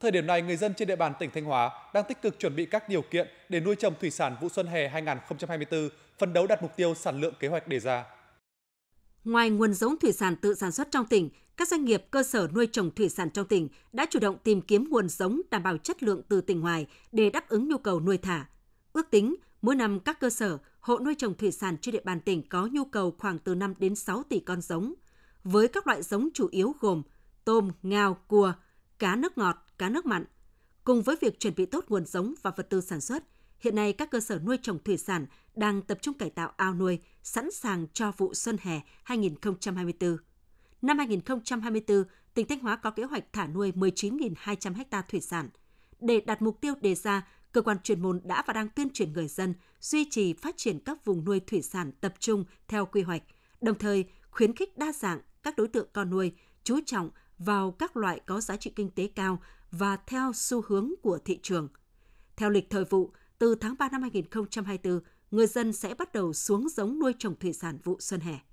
Thời điểm này, người dân trên địa bàn tỉnh Thanh Hóa đang tích cực chuẩn bị các điều kiện để nuôi trồng thủy sản vụ xuân hè 2024, phấn đấu đạt mục tiêu sản lượng kế hoạch đề ra. Ngoài nguồn giống thủy sản tự sản xuất trong tỉnh, các doanh nghiệp cơ sở nuôi trồng thủy sản trong tỉnh đã chủ động tìm kiếm nguồn giống đảm bảo chất lượng từ tỉnh ngoài để đáp ứng nhu cầu nuôi thả. Ước tính, mỗi năm các cơ sở, hộ nuôi trồng thủy sản trên địa bàn tỉnh có nhu cầu khoảng từ 5 đến 6 tỷ con giống, với các loại giống chủ yếu gồm tôm, ngao, cua, cá nước ngọt, cá nước mặn. Cùng với việc chuẩn bị tốt nguồn giống và vật tư sản xuất, hiện nay các cơ sở nuôi trồng thủy sản đang tập trung cải tạo ao nuôi, sẵn sàng cho vụ xuân hè 2024. Năm 2024, tỉnh Thanh Hóa có kế hoạch thả nuôi 19.200 ha thủy sản. Để đạt mục tiêu đề ra, cơ quan chuyên môn đã và đang tuyên truyền người dân duy trì phát triển các vùng nuôi thủy sản tập trung theo quy hoạch, đồng thời khuyến khích đa dạng các đối tượng con nuôi, chú trọng vào các loại có giá trị kinh tế cao và theo xu hướng của thị trường. Theo lịch thời vụ, từ tháng 3 năm 2024, người dân sẽ bắt đầu xuống giống nuôi trồng thủy sản vụ xuân hè.